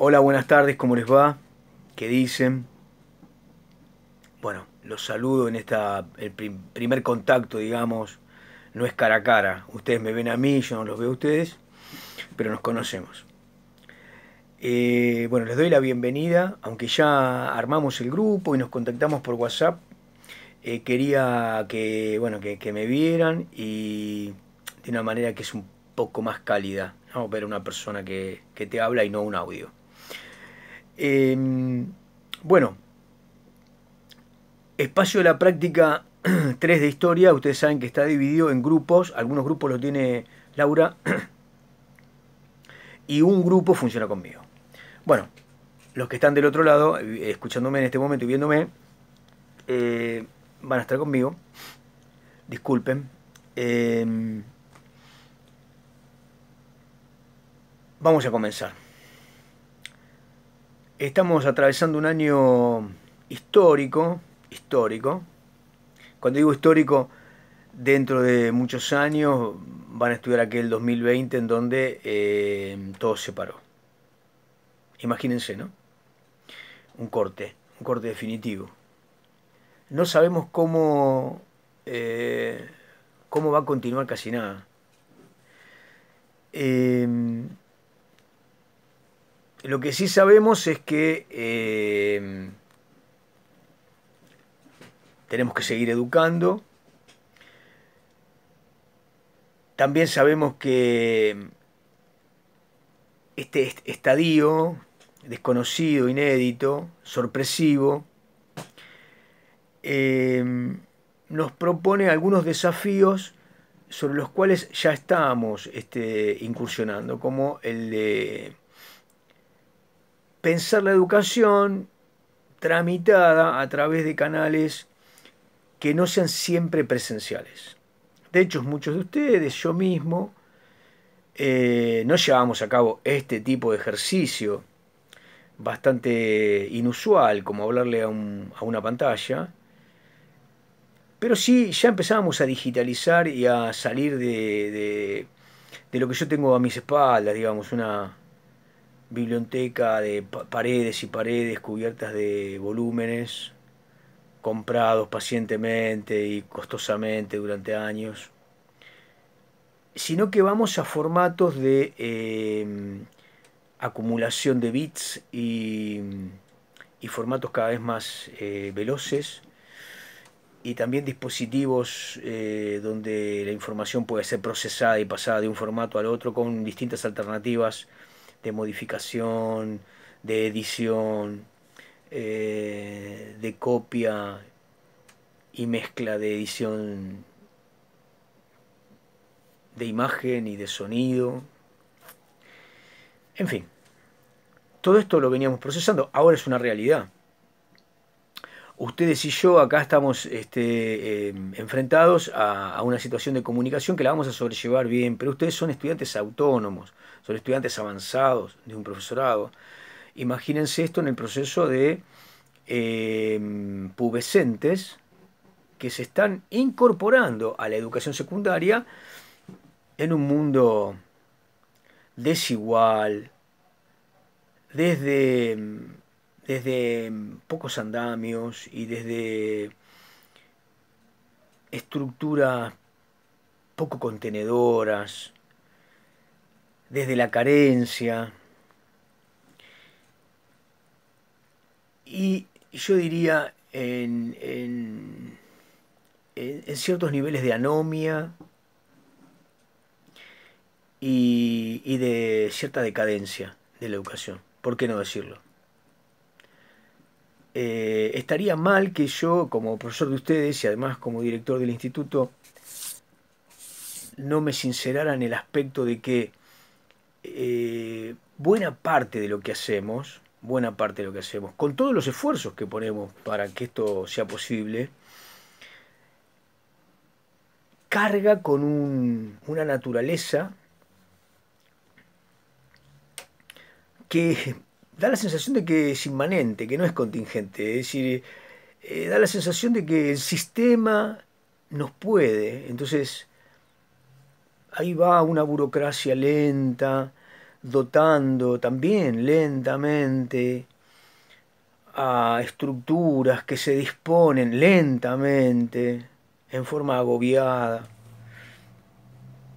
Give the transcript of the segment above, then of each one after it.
Hola, buenas tardes, ¿cómo les va? ¿Qué dicen? Bueno, los saludo en esta el primer contacto, digamos, no es cara a cara. Ustedes me ven a mí, yo no los veo a ustedes, pero nos conocemos. Eh, bueno, les doy la bienvenida, aunque ya armamos el grupo y nos contactamos por WhatsApp. Eh, quería que, bueno, que, me vieran y de una manera que es un poco más cálida, ¿no? ver una persona que te habla y no un audio. Em, bueno, espacio de la práctica 3 de historia, ustedes saben que está dividido en grupos, algunos grupos los tiene Laura, y un grupo funciona conmigo. Bueno, los que están del otro lado, eh, escuchándome en este momento y viéndome, eh, van a estar conmigo. Disculpen. Em, vamos a comenzar. Estamos atravesando un año histórico, histórico. Cuando digo histórico, dentro de muchos años van a estudiar aquel 2020 en donde eh, todo se paró. Imagínense, ¿no? Un corte, un corte definitivo. No sabemos cómo, eh, cómo va a continuar casi nada. Eh, lo que sí sabemos es que eh, tenemos que seguir educando. También sabemos que este estadio desconocido, inédito, sorpresivo, eh, nos propone algunos desafíos sobre los cuales ya estamos este, incursionando, como el de pensar la educación tramitada a través de canales que no sean siempre presenciales. De hecho, muchos de ustedes, yo mismo, eh, no llevamos a cabo este tipo de ejercicio bastante inusual, como hablarle a, una pantalla, pero sí ya empezábamos a digitalizar y a salir de lo que yo tengo a mis espaldas, digamos, una, biblioteca de paredes y paredes cubiertas de volúmenes comprados pacientemente y costosamente durante años, sino que vamos a formatos de em, acumulación de bits y, y, formatos cada vez más eh, veloces y también dispositivos eh, donde la información puede ser procesada y pasada de un formato al otro con distintas alternativas de modificación, de edición, eh, de copia y mezcla de edición de imagen y de sonido. En fin, todo esto lo veníamos procesando, ahora es una realidad. Ustedes y yo acá estamos este, em, enfrentados a una situación de comunicación que la vamos a sobrellevar bien, pero ustedes son estudiantes autónomos son estudiantes avanzados de un profesorado. Imagínense esto en el proceso de eh, pubescentes que se están incorporando a la educación secundaria en un mundo desigual, desde, desde pocos andamios y desde estructuras poco contenedoras, desde la carencia. Y yo diría en, ciertos niveles de anomia y, de cierta decadencia de la educación. ¿Por qué no decirlo? Eh, estaría mal que yo, como profesor de ustedes y además como director del instituto, no me sincerara en el aspecto de que eh, buena parte de lo que hacemos, buena parte de lo que hacemos, con todos los esfuerzos que ponemos para que esto sea posible, carga con una naturaleza que da la sensación de que es inmanente, que no es contingente, es decir, eh, da la sensación de que el sistema nos puede, entonces ahí va una burocracia lenta, dotando también lentamente a estructuras que se disponen lentamente, en forma agobiada,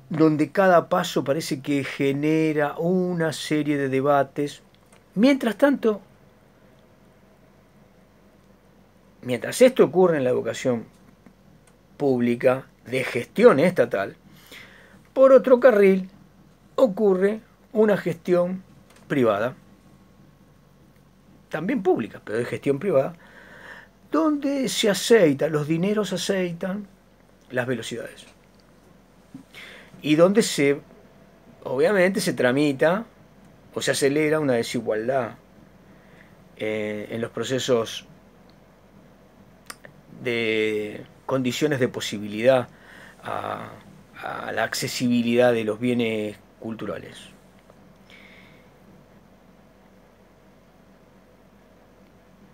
donde cada paso parece que genera una serie de debates. Mientras tanto, mientras esto ocurre en la educación pública de gestión estatal, por otro carril ocurre una gestión privada, también pública, pero de gestión privada, donde se aceitan, los dineros aceitan las velocidades. Y donde se, obviamente, se tramita o se acelera una desigualdad eh, en los procesos de condiciones de posibilidad a a la accesibilidad de los bienes culturales.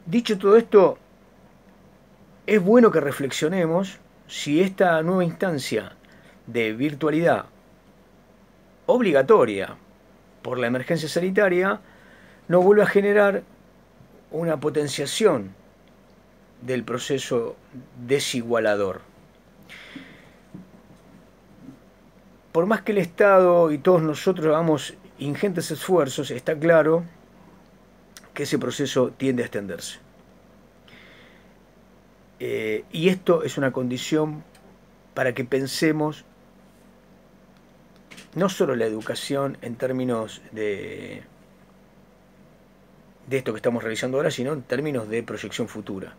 Dicho todo esto, es bueno que reflexionemos si esta nueva instancia de virtualidad obligatoria por la emergencia sanitaria no vuelve a generar una potenciación del proceso desigualador por más que el Estado y todos nosotros hagamos ingentes esfuerzos, está claro que ese proceso tiende a extenderse. Eh, y esto es una condición para que pensemos no solo la educación en términos de, de esto que estamos realizando ahora, sino en términos de proyección futura.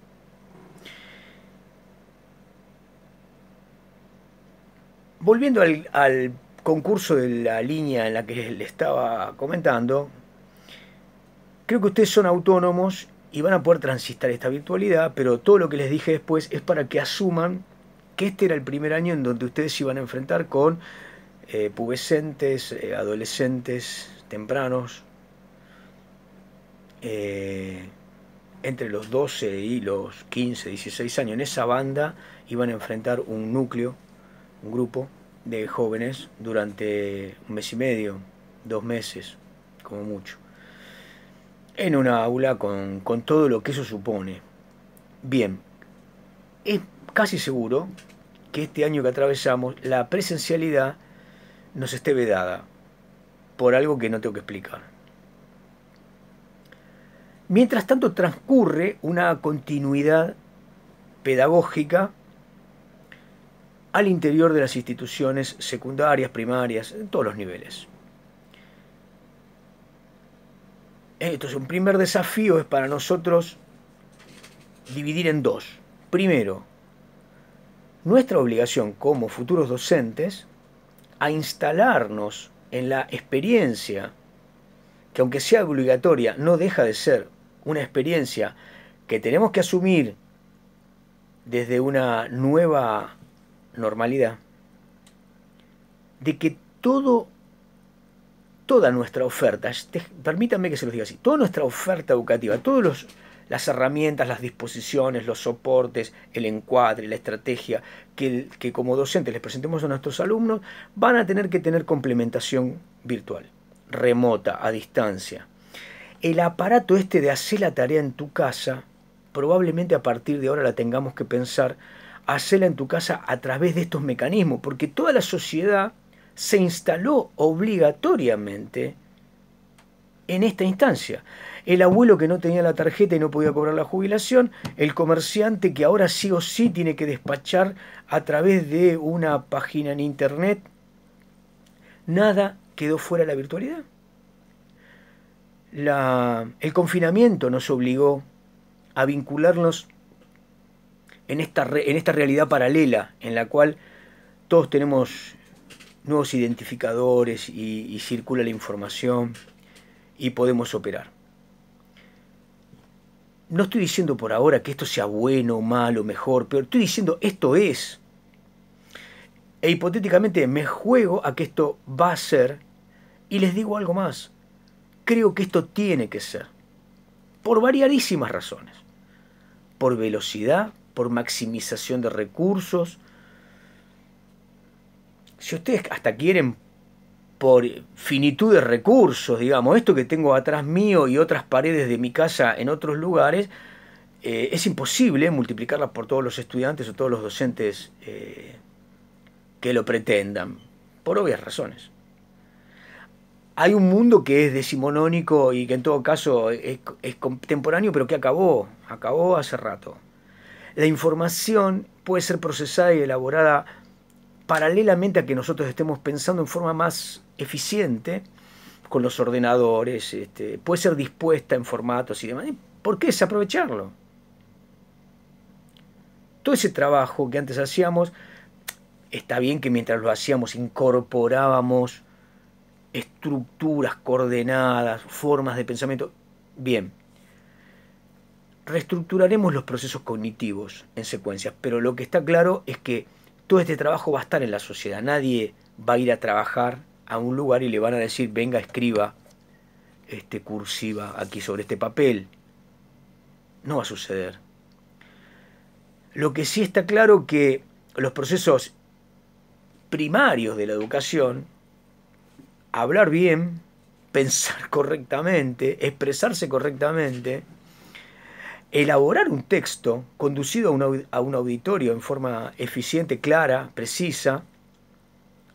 volviendo al, concurso de la línea en la que le estaba comentando, creo que ustedes son autónomos y van a poder transitar esta virtualidad, pero todo lo que les dije después es para que asuman que este era el primer año en donde ustedes se iban a enfrentar con eh, pubescentes, eh, adolescentes tempranos, eh, entre los 12 y los 15, 16 años, en esa banda iban a enfrentar un núcleo un grupo de jóvenes durante un mes y medio, dos meses, como mucho, en una aula con, con todo lo que eso supone. Bien, es casi seguro que este año que atravesamos la presencialidad nos esté vedada por algo que no tengo que explicar. Mientras tanto transcurre una continuidad pedagógica al interior de las instituciones secundarias, primarias, en todos los niveles. Entonces, un primer desafío es para nosotros dividir en dos. Primero, nuestra obligación como futuros docentes a instalarnos en la experiencia, que aunque sea obligatoria, no deja de ser una experiencia que tenemos que asumir desde una nueva normalidad, de que todo, toda nuestra oferta, permítanme que se los diga así, toda nuestra oferta educativa, los las herramientas, las disposiciones, los soportes, el encuadre, la estrategia que, que como docentes les presentemos a nuestros alumnos, van a tener que tener complementación virtual, remota, a distancia. El aparato este de hacer la tarea en tu casa, probablemente a partir de ahora la tengamos que pensar hacerla en tu casa a través de estos mecanismos, porque toda la sociedad se instaló obligatoriamente en esta instancia. El abuelo que no tenía la tarjeta y no podía cobrar la jubilación, el comerciante que ahora sí o sí tiene que despachar a través de una página en internet, nada quedó fuera de la virtualidad. el confinamiento nos obligó a vincularnos en esta, en esta realidad paralela en la cual todos tenemos nuevos identificadores y, circula la información y podemos operar. No estoy diciendo por ahora que esto sea bueno, malo, mejor, pero Estoy diciendo esto es. E hipotéticamente me juego a que esto va a ser. Y les digo algo más. Creo que esto tiene que ser. Por variadísimas razones. Por velocidad, por maximización de recursos. Si ustedes hasta quieren por finitud de recursos, digamos, esto que tengo atrás mío y otras paredes de mi casa en otros lugares, eh, es imposible multiplicarlas por todos los estudiantes o todos los docentes eh, que lo pretendan, por obvias razones. Hay un mundo que es decimonónico y que en todo caso es contemporáneo, pero que acabó, acabó hace rato. La información puede ser procesada y elaborada paralelamente a que nosotros estemos pensando en forma más eficiente con los ordenadores, este, puede ser dispuesta en formatos y demás. ¿Por qué desaprovecharlo? Todo ese trabajo que antes hacíamos, está bien que mientras lo hacíamos incorporábamos estructuras coordenadas, formas de pensamiento, bien, reestructuraremos los procesos cognitivos en secuencias, pero lo que está claro es que todo este trabajo va a estar en la sociedad. Nadie va a ir a trabajar a un lugar y le van a decir, venga, escriba este, cursiva aquí sobre este papel. No va a suceder. Lo que sí está claro que los procesos primarios de la educación, hablar bien, pensar correctamente, expresarse correctamente, elaborar un texto conducido a un, a un auditorio en forma eficiente, clara, precisa,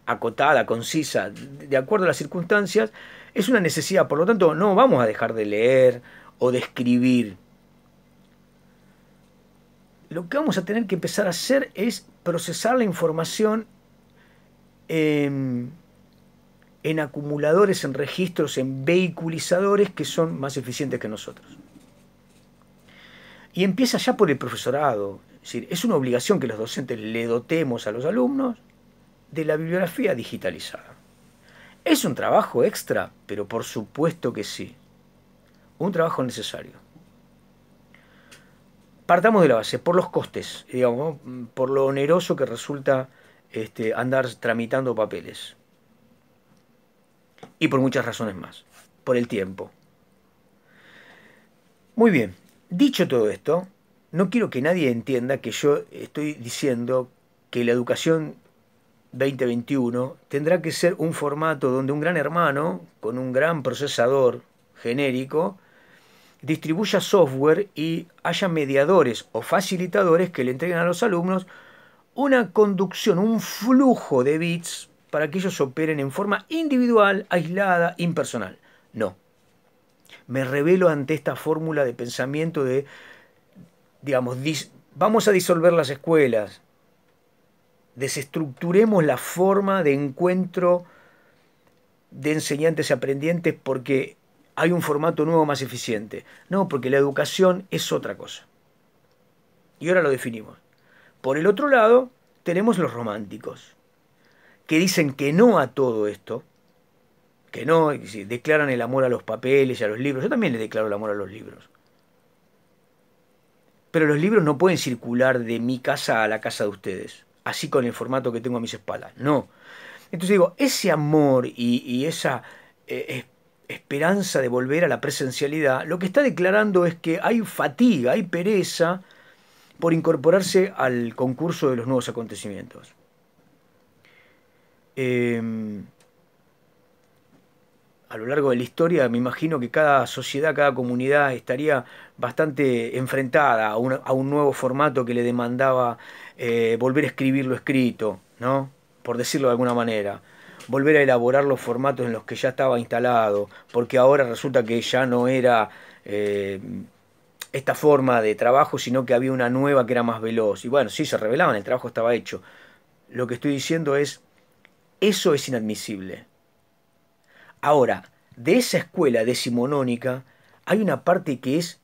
acotada, concisa, de acuerdo a las circunstancias, es una necesidad. Por lo tanto, no vamos a dejar de leer o de escribir. Lo que vamos a tener que empezar a hacer es procesar la información en, em, en acumuladores, en registros, en vehiculizadores que son más eficientes que nosotros. Y empieza ya por el profesorado. Es, es una obligación que los docentes le dotemos a los alumnos de la bibliografía digitalizada. ¿Es un trabajo extra? Pero por supuesto que sí. Un trabajo necesario. Partamos de la base, por los costes, digamos, por lo oneroso que resulta este, andar tramitando papeles. Y por muchas razones más. Por el tiempo. Muy bien. Dicho todo esto, no quiero que nadie entienda que yo estoy diciendo que la educación 2021 tendrá que ser un formato donde un gran hermano, con un gran procesador genérico, distribuya software y haya mediadores o facilitadores que le entreguen a los alumnos una conducción, un flujo de bits para que ellos operen en forma individual, aislada, impersonal. No me revelo ante esta fórmula de pensamiento de, digamos, vamos a disolver las escuelas, desestructuremos la forma de encuentro de enseñantes y aprendientes porque hay un formato nuevo más eficiente. No, porque la educación es otra cosa. Y ahora lo definimos. Por el otro lado, tenemos los románticos, que dicen que no a todo esto, que no, declaran el amor a los papeles y a los libros. Yo también le declaro el amor a los libros. Pero los libros no pueden circular de mi casa a la casa de ustedes, así con el formato que tengo a mis espaldas. No. Entonces digo, ese amor y, esa eh, esperanza de volver a la presencialidad, lo que está declarando es que hay fatiga, hay pereza por incorporarse al concurso de los nuevos acontecimientos. Eh, a lo largo de la historia, me imagino que cada sociedad, cada comunidad estaría bastante enfrentada a un, nuevo formato que le demandaba eh, volver a escribir lo escrito, ¿no? Por decirlo de alguna manera. Volver a elaborar los formatos en los que ya estaba instalado, porque ahora resulta que ya no era eh, esta forma de trabajo, sino que había una nueva que era más veloz. Y bueno, sí, se revelaban, el trabajo estaba hecho. Lo que estoy diciendo es, eso es inadmisible Ahora, de esa escuela decimonónica hay una parte que es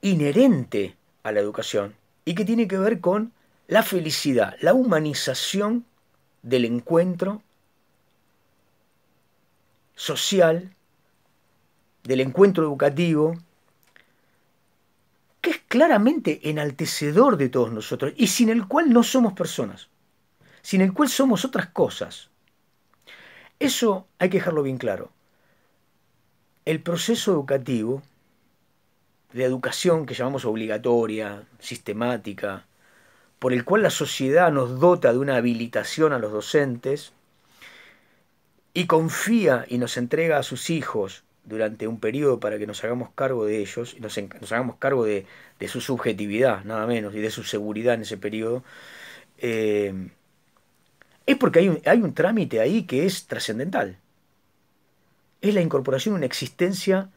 inherente a la educación y que tiene que ver con la felicidad, la humanización del encuentro social, del encuentro educativo, que es claramente enaltecedor de todos nosotros y sin el cual no somos personas, sin el cual somos otras cosas. Eso hay que dejarlo bien claro. El proceso educativo, de educación que llamamos obligatoria, sistemática, por el cual la sociedad nos dota de una habilitación a los docentes y confía y nos entrega a sus hijos durante un periodo para que nos hagamos cargo de ellos y nos, hagamos cargo de, de, su subjetividad, nada menos, y de su seguridad en ese periodo, eh, es porque hay un, trámite ahí que es trascendental. Es la incorporación de una existencia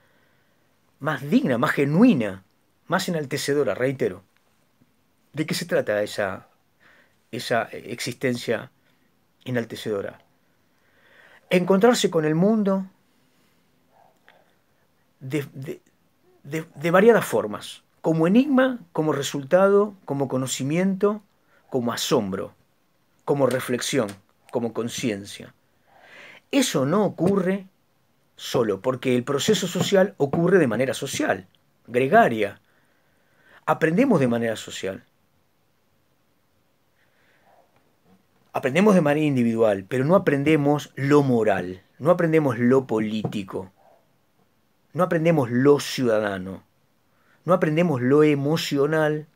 más digna, más genuina, más enaltecedora, reitero. ¿De qué se trata esa, esa eh, existencia enaltecedora? Encontrarse con el mundo de variadas formas, como enigma, como resultado, como conocimiento, como asombro como reflexión, como conciencia. Eso no ocurre solo, porque el proceso social ocurre de manera social, gregaria. Aprendemos de manera social. Aprendemos de manera individual, pero no aprendemos lo moral, no aprendemos lo político, no aprendemos lo ciudadano, no aprendemos lo emocional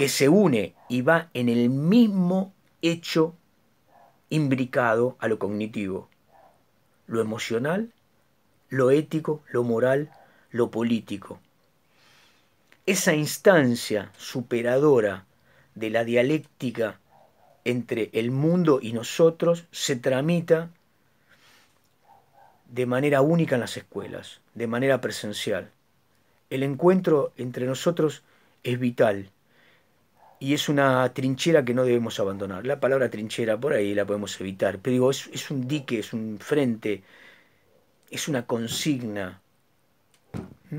que se une y va en el mismo hecho imbricado a lo cognitivo, lo emocional, lo ético, lo moral, lo político. Esa instancia superadora de la dialéctica entre el mundo y nosotros se tramita de manera única en las escuelas, de manera presencial. El encuentro entre nosotros es vital y es una trinchera que no debemos abandonar. La palabra trinchera por ahí la podemos evitar, pero digo, es, un dique, es un frente, es una consigna, es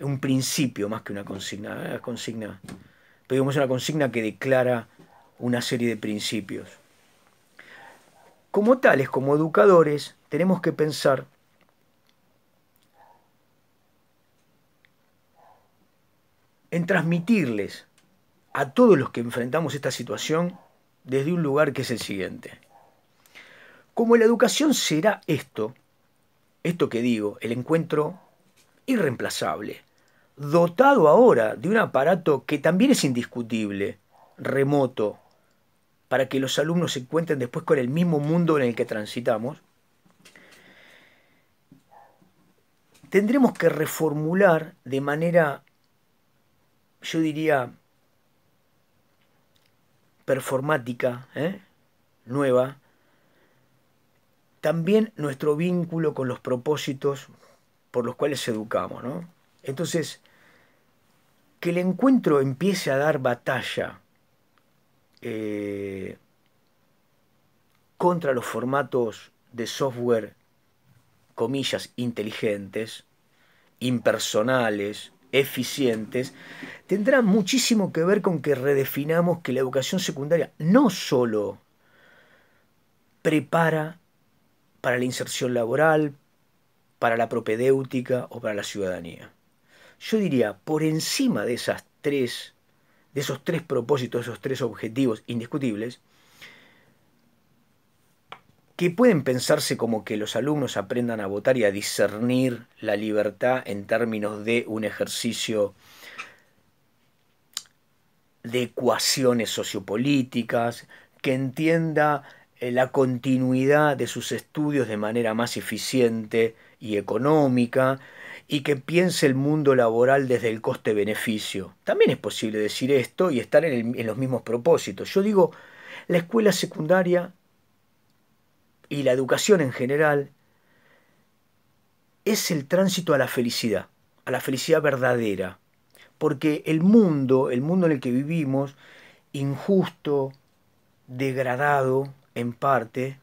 ¿Mm? un principio más que una consigna, ¿eh? consigna, pero digamos una consigna que declara una serie de principios. Como tales, como educadores, tenemos que pensar en transmitirles a todos los que enfrentamos esta situación desde un lugar que es el siguiente. Como la educación será esto, esto que digo, el encuentro irreemplazable, dotado ahora de un aparato que también es indiscutible, remoto, para que los alumnos se encuentren después con el mismo mundo en el que transitamos, tendremos que reformular de manera, yo diría, performática ¿eh? nueva, también nuestro vínculo con los propósitos por los cuales educamos. Entonces, que el encuentro empiece a dar batalla eh, contra los formatos de software, comillas, inteligentes, impersonales, eficientes, tendrá muchísimo que ver con que redefinamos que la educación secundaria no solo prepara para la inserción laboral, para la propedéutica o para la ciudadanía. Yo diría, por encima de esas tres, de esos tres propósitos, esos tres objetivos indiscutibles, que pueden pensarse como que los alumnos aprendan a votar y a discernir la libertad en términos de un ejercicio de ecuaciones sociopolíticas, que entienda eh, la continuidad de sus estudios de manera más eficiente y económica, y que piense el mundo laboral desde el coste-beneficio. También es posible decir esto y estar en, en los mismos propósitos. Yo digo, la escuela secundaria y la educación en general es el tránsito a la felicidad, a la felicidad verdadera. Porque el mundo, el mundo en el que vivimos, injusto, degradado en parte,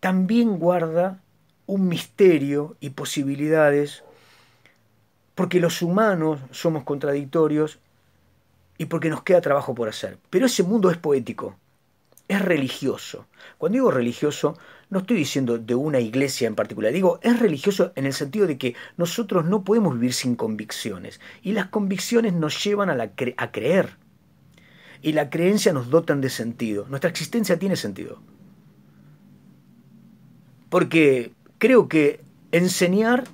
también guarda un misterio y posibilidades, porque los humanos somos contradictorios y porque nos queda trabajo por hacer. Pero ese mundo es poético, es religioso. Cuando digo religioso, no estoy diciendo de una iglesia en particular, digo, es religioso en el sentido de que nosotros no podemos vivir sin convicciones y las convicciones nos llevan a, creer y la creencia nos dotan de sentido, nuestra existencia tiene sentido. Porque creo que enseñar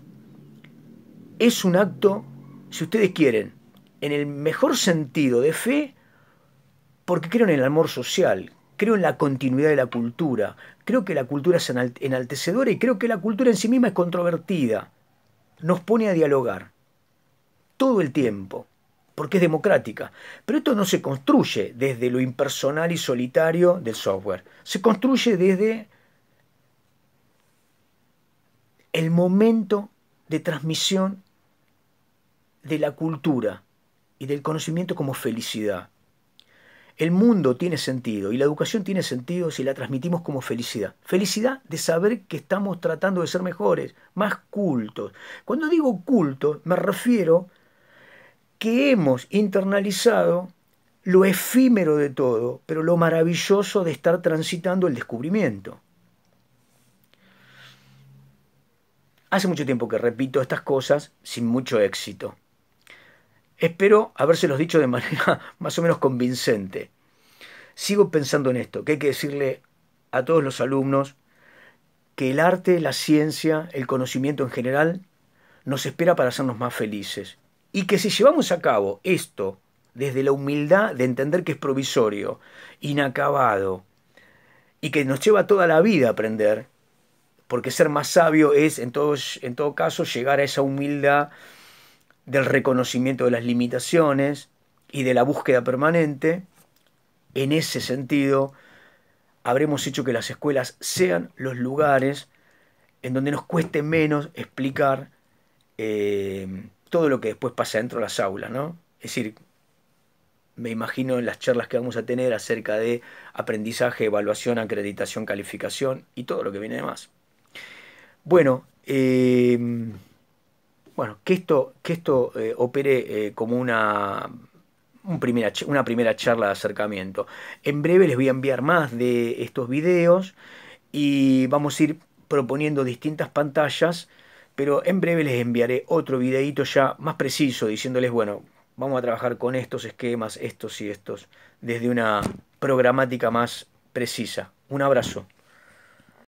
es un acto, si ustedes quieren, en el mejor sentido de fe, porque creo en el amor social, creo en la continuidad de la cultura, creo que la cultura es enaltecedora y creo que la cultura en sí misma es controvertida. Nos pone a dialogar todo el tiempo, porque es democrática. Pero esto no se construye desde lo impersonal y solitario del software, se construye desde el momento de transmisión de la cultura y del conocimiento como felicidad. El mundo tiene sentido y la educación tiene sentido si la transmitimos como felicidad. Felicidad de saber que estamos tratando de ser mejores, más cultos. Cuando digo cultos, me refiero que hemos internalizado lo efímero de todo, pero lo maravilloso de estar transitando el descubrimiento. Hace mucho tiempo que repito estas cosas sin mucho éxito. Espero habérselos dicho de manera más o menos convincente. Sigo pensando en esto, que hay que decirle a todos los alumnos que el arte, la ciencia, el conocimiento en general, nos espera para hacernos más felices. Y que si llevamos a cabo esto desde la humildad de entender que es provisorio, inacabado, y que nos lleva toda la vida a aprender, porque ser más sabio es en todos en todo caso llegar a esa humildad del reconocimiento de las limitaciones y de la búsqueda permanente, en ese sentido, habremos hecho que las escuelas sean los lugares en donde nos cueste menos explicar eh, todo lo que después pasa dentro de las aulas, ¿no? Es decir, me imagino en las charlas que vamos a tener acerca de aprendizaje, evaluación, acreditación, calificación y todo lo que viene de más. Bueno, eh, bueno, que esto, que esto eh, opere eh, como una, una primera charla de acercamiento. En breve les voy a enviar más de estos videos y vamos a ir proponiendo distintas pantallas, pero en breve les enviaré otro videito ya más preciso diciéndoles, bueno, vamos a trabajar con estos esquemas, estos y estos, desde una programática más precisa. Un abrazo.